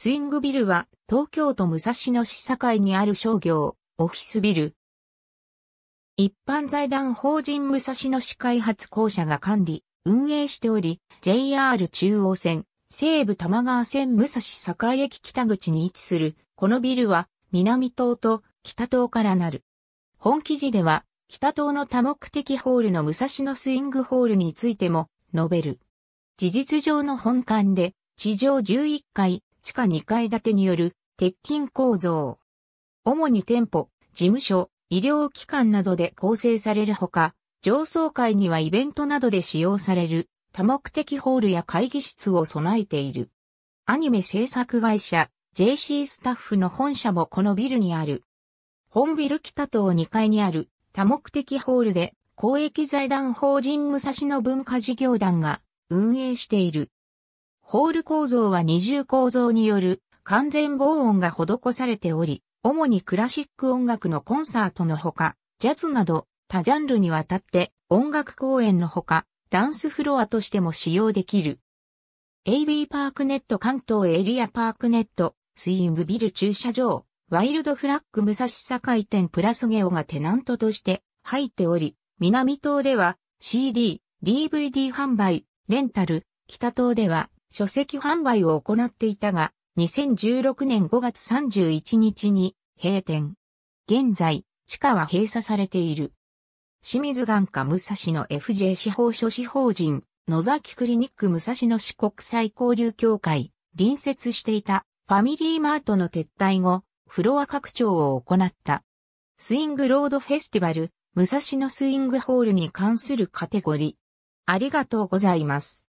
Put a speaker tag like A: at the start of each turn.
A: スイングビルは東京都武蔵野市境にある商業、オフィスビル。一般財団法人武蔵野市開発公社が管理、運営しており、JR 中央線、西武玉川線武蔵境駅北口に位置する、このビルは南東と北東からなる。本記事では、北東の多目的ホールの武蔵野スイングホールについても述べる。事実上の本館で、地上11階、地下2階建てによる鉄筋構造。主に店舗、事務所、医療機関などで構成されるほか、上層階にはイベントなどで使用される多目的ホールや会議室を備えている。アニメ制作会社 JC スタッフの本社もこのビルにある。本ビル北棟2階にある多目的ホールで公益財団法人武蔵野文化事業団が運営しているホール構造は二重構造による完全防音が施されており、主にクラシック音楽のコンサートのほか、ジャズなど多ジャンルにわたって音楽公演のほか、ダンスフロアとしても使用できる。AB パークネット関東エリアパークネット、スイングビル駐車場、ワイルドフラッグ武蔵境店プラスゲオがテナントとして入っており、南東では CD、DVD 販売、レンタル、北東では書籍販売を行っていたが、2016年5月31日に閉店。現在、地下は閉鎖されている。清水眼科武蔵野 FJ 司法書士法人、野崎クリニック武蔵野市国際交流協会、隣接していたファミリーマートの撤退後、フロア拡張を行った。スイングロードフェスティバル、武蔵野スイングホールに関するカテゴリー。ありがとうございます。